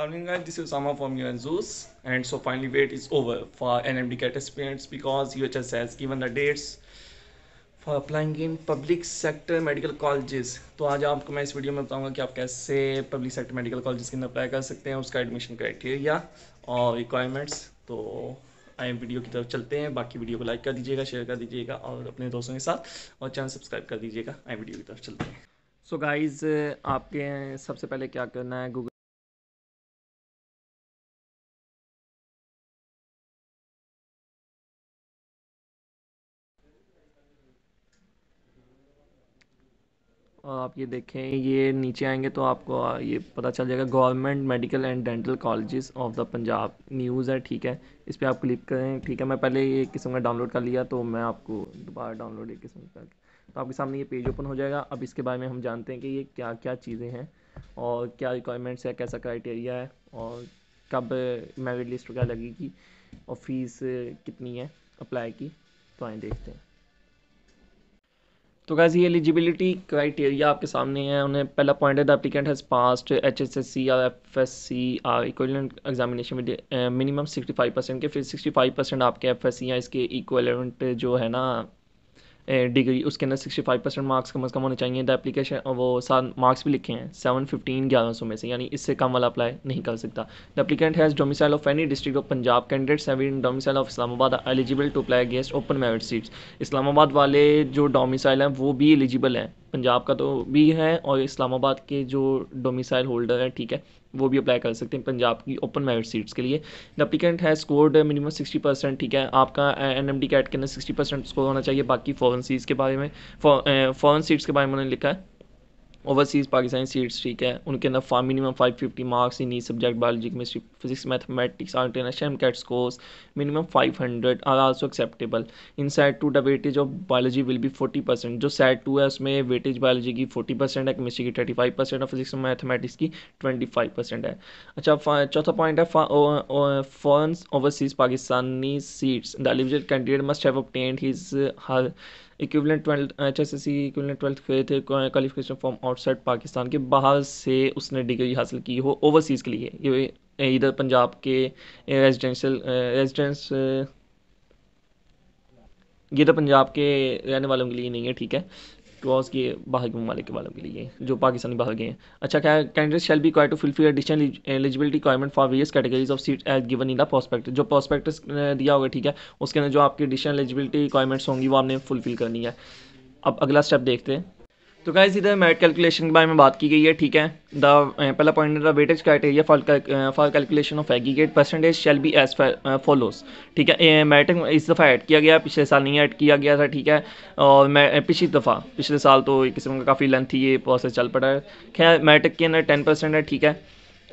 Starting guys, this is Osama from UN Zeus. and so finally wait is over for NMD CAT participants because UHS has given the dates for applying in public sector medical colleges. तो आज आपको मैं इस video में बताऊंगा कि आप कैसे पब्लिक सेक्टर मेडिकल कॉलेजेस के अंदर अप्लाई कर सकते हैं उसका एडमिशन क्राइटेरिया और रिक्वायरमेंट्स तो आई एम वीडियो की तरफ चलते हैं बाकी वीडियो को लाइक कर दीजिएगा शेयर कर दीजिएगा और अपने दोस्तों के साथ और चैनल सब्सक्राइब कर दीजिएगा आई वीडियो की तरफ चलते हैं सो so गाइज़ आपके सबसे पहले क्या करना है गूगल आप ये देखें ये नीचे आएंगे तो आपको ये पता चल जाएगा government medical and dental colleges of the Punjab news है ठीक है इस पर आप क्लिक करें ठीक है मैं पहले ये किस्म का डाउनलोड कर लिया तो मैं आपको दोबारा डाउनलोड एक किस्म का तो आपके सामने ये पेज ओपन हो जाएगा अब इसके बारे में हम जानते हैं कि ये क्या क्या चीज़ें हैं और क्या रिक्वायरमेंट्स है कैसा क्राइटेरिया है और कब मेरिट लिस्ट वगैरह लगेगी और फीस कितनी है अप्लाई की तो आए देखते हैं तो गैस ये एलिजिबिलिटी क्राइटेरिया आपके सामने है उन्हें पहला पॉइंट है the applicant has passed H S S C या F S C or equivalent examination with minimum sixty five percent के फिर सिक्सटी फाइव परसेंट आपके एफ एस सी या इसके इक्वलेंट जो है ना डिग्री उसके अंदर सिक्सटी फाइव परसेंट मार्क्स कम अज़ कम होने चाहिए द एप्लीकेशन वो सात मार्क्स भी लिखे हैं सेवन फिफ्टीन ग्यारह सौ में से यानी इससे कम वाला अप्लाई नहीं कर सकता the applicant has domicile of any district of Punjab candidate seven domicile of Islamabad eligible to apply against open merit seats Islamabad वाले जो डोमिसाइल हैं वो भी एलिजिबल हैं पंजाब का तो भी है और इस्लामाबाद के जो डोमिसाइल होल्डर हैं ठीक है वो भी अप्लाई कर सकते हैं पंजाब की ओपन मेरिट सीट्स के लिए द है स्कोर्ड मिनिमम सिक्सटी परसेंट ठीक है आपका एन एम डी कैट के अंदर सिक्सटी परसेंट स्कोर होना चाहिए बाकी फॉरन सीट्स के बारे में फॉरन सीट्स के बारे में उन्होंने लिखा है ओवरसीज़ पाकिस्तान सीट्स ठीक है उनके अंदर for minimum five fifty marks in E subject biology chemistry physics mathematics आर्टेशन CAT scores minimum five hundred are also acceptable in SAT two the weightage of biology will be forty percent जो SAT two है उसमें weightage biology की forty percent है chemistry की thirty five percent और physics mathematics की twenty five percent है अच्छा चौथा पॉइंट है foreign overseas Pakistani seats the eligible candidate must have obtained his her equivalent twelfth H S S C equivalent twelfth गए थे क्वालिफिकेशन फॉर्म आउटसाइड पाकिस्तान के बाहर से उसने डिग्री हासिल की हो ओवरसीज़ के लिए इधर पंजाब के रेजिडेंशल रेजिडेंस ये तो पंजाब के रहने वालों के लिए नहीं है ठीक है क्रॉस किए बाहर के ममालिक वालों के लिए जो पाकिस्तानी बाहर गए हैं अच्छा क्या candidate shall be quite to fulfil additional eligibility requirement for various categories of seat as given in the prospect जो प्रोस्पेक्ट uh, दिया होगा ठीक है उसके अंदर जो आपकी एडिशनल एलिजिबिलिटी रिक्वायरमेंट्स होंगी वो आपने फुलफिल करनी है अब अगला स्टेप देखते हैं तो गाइज इधर मेरिट कैलकुलेशन के बारे में बात की गई है ठीक है द uh, पहला point the weightage criteria for for calculation of aggregate percentage shall be as follows ठीक है मेरिट इस दफ़ा ऐड किया गया पिछले साल नहीं ऐड किया गया था ठीक है और मैं पिछली दफ़ा पिछले साल तो एक किस्म का काफ़ी लेंथ ही ये प्रोसेस चल पड़ा है खैर मेरिट के अंदर टेन परसेंट है ठीक है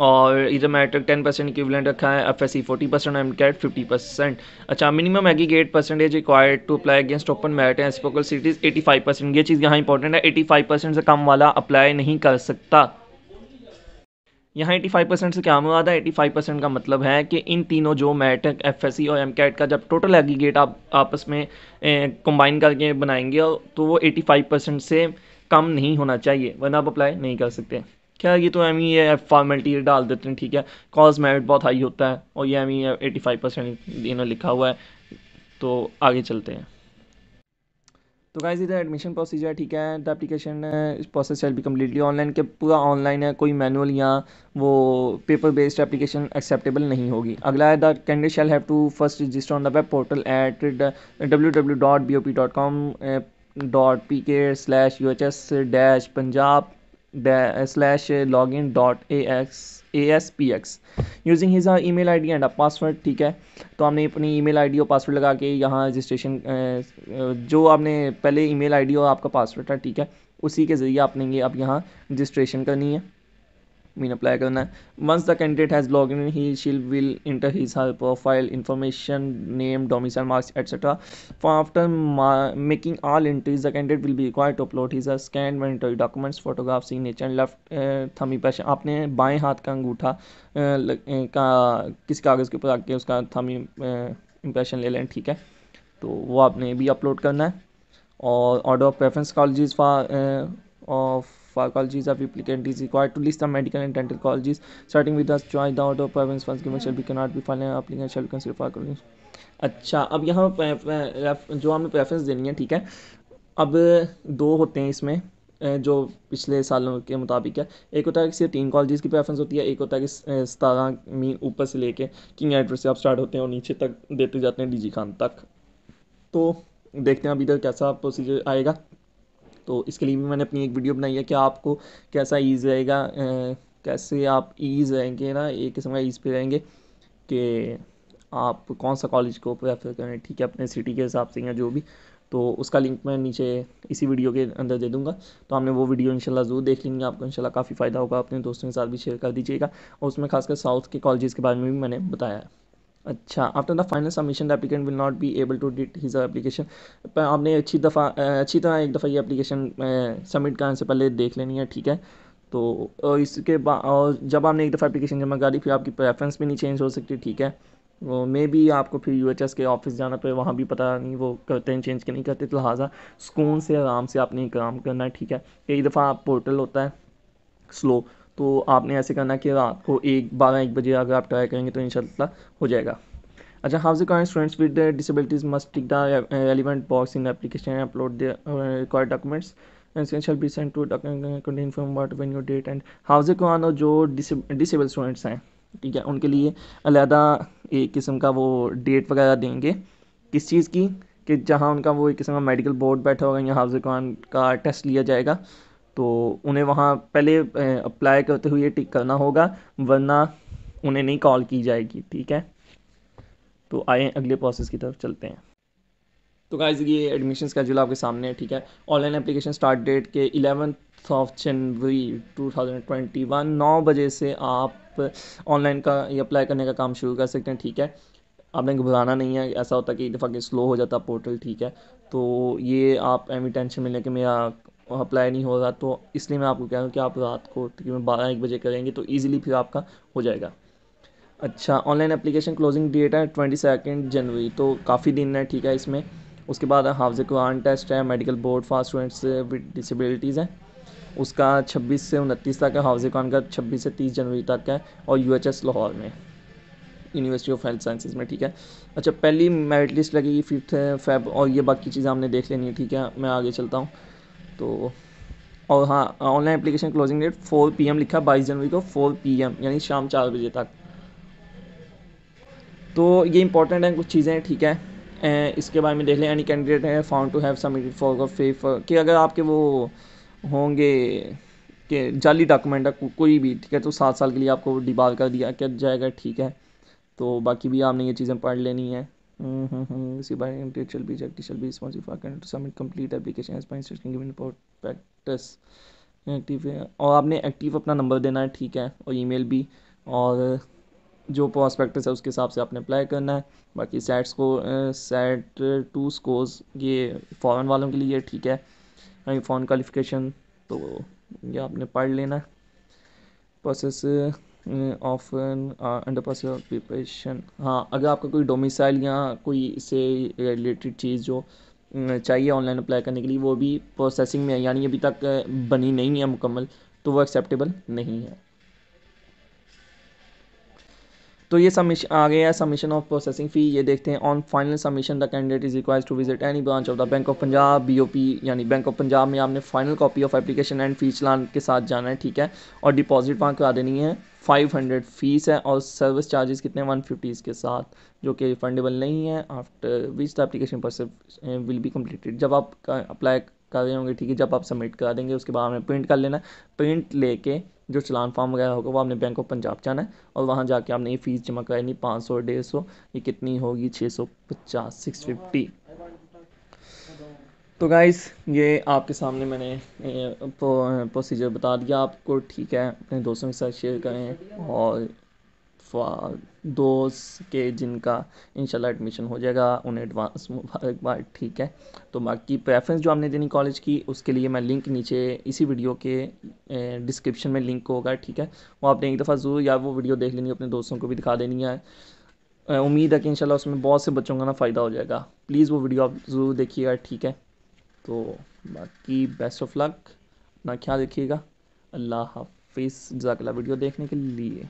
और इधर मैट्रिक टेन परसेंट इक्विवेलेंट रखा है F S C forty percent M CAT fifty percent अच्छा minimum eight percentage required to apply against open merit है स्पोकल सिटीज एटी फाइव परसेंट ये चीज़ यहाँ इंपॉर्टेंट है एटी फाइव परसेंट से कम वाला अप्लाई नहीं कर सकता यहाँ 85 परसेंट से क्या मुराद है 85 परसेंट का मतलब है कि इन तीनों जो मैट एफ एस और एम कैट का जब टोटल एग्रीगेट आप आपस में कंबाइन करके बनाएंगे तो वो 85 परसेंट से कम नहीं होना चाहिए वरना आप अप्लाई नहीं कर सकते क्या ये तो एम ई फॉर्मेलिटी डाल देते हैं ठीक है कॉज मेरिट बहुत हाई होता है और ये M E eighty five percent इन्होंने लिखा हुआ है तो आगे चलते हैं तो गाइज इधर एडमिशन प्रोसीजर ठीक है द एप्लीकेशन प्रोसेस शैल भी कम्प्लीटली ऑनलाइन के पूरा ऑनलाइन है कोई मैनुअल या वो पेपर बेस्ड एप्लीकेशन एक्सेप्टेबल नहीं होगी अगला है the candidate shall have to first register on the web portal at W W dot B O P dot com dot P K slash U H S dash Punjab slash dot X slash eh, login dot ax aspx using his uh, email id and a password ठीक है तो आपने अपनी email I D और password लगा के यहाँ registration eh, eh, जो आपने पहले ई मेल आई डी और आपका पासवर्ड था ठीक है उसी के ज़रिए आपने ये अब यहाँ रजिस्ट्रेशन करनी है मीन अप्लाई करना है once the candidate has log in he she will enter his her profile information name domicile marks etcetera for after making all entries the candidate will be require to upload his a scan mandatory documents photograph signature and left thumb पैश आपने बाएँ हाथ का अंगूठा uh, uh, का किस कागज़ के ऊपर आके उसका थमी इंप्रेशन uh, ले लें ठीक है तो वो आपने भी अपलोड करना है और order of preference college for of colleges of applicant is required to list the medical and dental colleges starting with the choice the order of preference first given shall be cannot be final applicant shall be considered for colleges अच्छा अब यहाँ जो हमें preference देनी है ठीक है अब दो होते हैं इसमें जो पिछले सालों के मुताबिक है एक होता है कि सिर्फ तीन कॉलेज की प्रेफरेंस होती है एक होता है कि सतारह मीन ऊपर से लेके किंग एडवर्स से आप स्टार्ट होते हैं और नीचे तक देते जाते हैं डीजी खान तक तो देखते हैं अब इधर कैसा प्रोसीजर आएगा तो इसके लिए भी मैंने अपनी एक वीडियो बनाई है कि आपको कैसा ईज़ रहेगा कैसे आप ईज़ रहेंगे ना एक किस्म का ईज़ पे रहेंगे कि आप कौन सा कॉलेज को प्रेफर करें ठीक है अपने सिटी के हिसाब से या जो भी तो उसका लिंक मैं नीचे इसी वीडियो के अंदर दे दूंगा तो आपने वो वीडियो इंशाल्लाह ज़रूर देख लेंगे आपको इंशाल्लाह काफ़ी फ़ायदा होगा अपने दोस्तों के साथ भी शेयर कर दीजिएगा और उसमें खासकर साउथ के कॉलेज़ के बारे में भी मैंने बताया है अच्छा after the final submission the applicant will not be able to edit his application आपने अच्छी दफ़ा अच्छी तरह एक दफ़ा ये एप्लीकेशन सबमिट करने से पहले देख लेनी है ठीक है तो इसके बाद जब आपने एक दफ़ा एप्लीकेशन जमा करी फिर आपकी प्रेफरेंस भी नहीं चेंज हो सकती ठीक है वो मे भी आपको फिर यू के ऑफिस जाना पे वहाँ भी पता नहीं वो करते हैं चेंज के नहीं करते तो लिहाजा सुकून से आराम से आपने काम करना है ठीक है कई दफ़ा पोर्टल होता है स्लो तो आपने ऐसे करना कि रात को एक बारह एक बजे अगर आप ट्राई करेंगे तो इन हो जाएगा अच्छा हाउ हाउस कॉन्ट students with disabilities must tick the relevant box in application upload required documents essential be send to contain what when your date and house कॉन और जो डिसबल स्टूडेंट्स हैं ठीक है उनके लिए अलहदा एक किस्म का वो डेट वगैरह देंगे किस चीज़ की कि जहाँ उनका वो एक किस्म का मेडिकल बोर्ड बैठा होगा या हाउस कॉन का टेस्ट लिया जाएगा तो उन्हें वहाँ पहले अप्लाई करते हुए टिक करना होगा वरना उन्हें नहीं कॉल की जाएगी ठीक है तो आए अगले प्रोसेस की तरफ चलते हैं तो गाइज ये एडमिशन स्केजूल आपके सामने है ठीक है ऑनलाइन एप्लीकेशन स्टार्ट डेट के इलेवंथ ऑफ जनवरी 2021 नौ बजे से आप ऑनलाइन का ये अप्लाई करने का काम शुरू कर सकते हैं ठीक है आपने घबराना नहीं है ऐसा होता कि दफ़ा के स्लो हो जाता पोर्टल ठीक है तो ये आप एमी टेंशन में कि मेरा अप्लाई नहीं हो रहा तो इसलिए मैं आपको कह रहा हूँ कि आप रात को तकरीबन बारह एक बजे करेंगे तो ईजिली फिर आपका हो जाएगा अच्छा ऑनलाइन अप्लीकेशन क्लोजिंग डेट है ट्वेंटी सेकेंड जनवरी तो काफ़ी दिन है ठीक है इसमें उसके बाद हाफ कुरान टेस्ट है medical board for students with disabilities है उसका 26 से उनतीस तक है हाउस कुरान का 26 से 30 जनवरी तक है और यू एच एस लाहौर में यूनिवर्सिटी ऑफ हेल्थ साइंसेज में ठीक है अच्छा पहली मेरिट लिस्ट लगेगी फिफ्थ फेब और ये बाकी चीज़ें हमने देख लेनी है ठीक है मैं आगे चलता हूँ तो और हाँ online application closing date four P M लिखा बाईस जनवरी को फोर पी एम यानी शाम चार बजे तक तो ये इंपॉर्टेंट हैं कुछ चीज़ें ठीक है इसके बारे में देख लें एनी कैंडिडेट है found to have submitted for फेफ कि अगर आपके वो होंगे कि जाली डॉक्यूमेंट है को, कोई भी ठीक है तो सात साल के लिए आपको डिबार कर दिया जाएगा ठीक है तो बाकी भी आपने ये चीज़ें पढ़ लेनी है Mm-hmm. See, by it shall be rejected, shall be responsive for submit complete application as पाइंस checking instruction given prospectus. Active है और आपने एक्टिव अपना नंबर देना है ठीक है और ईमेल भी और जो प्रॉस्पेक्टस है उसके हिसाब से आपने अप्लाई करना है बाकी सेट्स को सेट टू स्कोर्स ये फॉरन वालों के लिए ठीक है फॉरन क्वालिफिकेशन तो ये आपने पढ़ लेना है process often under pass preparation हाँ अगर आपका कोई डोमिसाइल या कोई इससे रिलेटेड चीज़ जो चाहिए ऑनलाइन अप्लाई करने के लिए वो भी प्रोसेसिंग में है यानी अभी तक बनी नहीं है मुकम्मल तो वो एक्सेप्टेबल नहीं है तो ये सबमिशन आ गया है सबमिशन ऑफ प्रोसेसिंग फ़ी ये देखते हैं on final submission the candidate is requires to visit any branch of the Bank of Punjab B O Bank of Punjab में आपने final copy of application and fee challan के साथ जाना है ठीक है और डिपॉजिट वहाँ करा देनी है फाइव हंड्रेड फीस है और सर्विस चार्जेस कितने वन फिफ्टी इसके साथ जो कि रिफंडेबल नहीं है after which the application process will be completed जब आप अप्लाई कर रहे होंगे ठीक है जब आप सबमिट करा देंगे उसके बाद आपने प्रिंट कर लेना प्रिंट लेके जो चलान फॉर्म वगैरह होगा वो आपने बैंक ऑफ पंजाब जाना है और वहाँ जाके आपने ये फ़ीस जमा करानी पाँच सौ डेढ़ सौ ये कितनी होगी छः सौ पचास सिक्स फिफ्टी तो गाइस ये आपके सामने मैंने प्रोसीजर बता दिया आपको ठीक है अपने दोस्तों के साथ शेयर करें और दोस्त के जिनका इंशाल्लाह एडमिशन हो जाएगा उन्हें एडवांस मुबारकबाद ठीक है तो बाकी प्रेफरेंस जो आपने देनी कॉलेज की उसके लिए मैं लिंक नीचे इसी वीडियो के डिस्क्रिप्शन में लिंक होगा ठीक है वो आपने एक दफ़ा ज़रूर या वो वीडियो देख लेनी अपने दोस्तों को भी दिखा देनी है उम्मीद है कि इंशाल्लाह उसमें बहुत से बच्चों का ना फ़ायदा हो जाएगा प्लीज़ वो वीडियो आप ज़रूर देखिएगा ठीक है तो बाकी बेस्ट ऑफ लक अपना ख्याल रखिएगा अल्लाह हाफिज़ जजाकला वीडियो देखने के लिए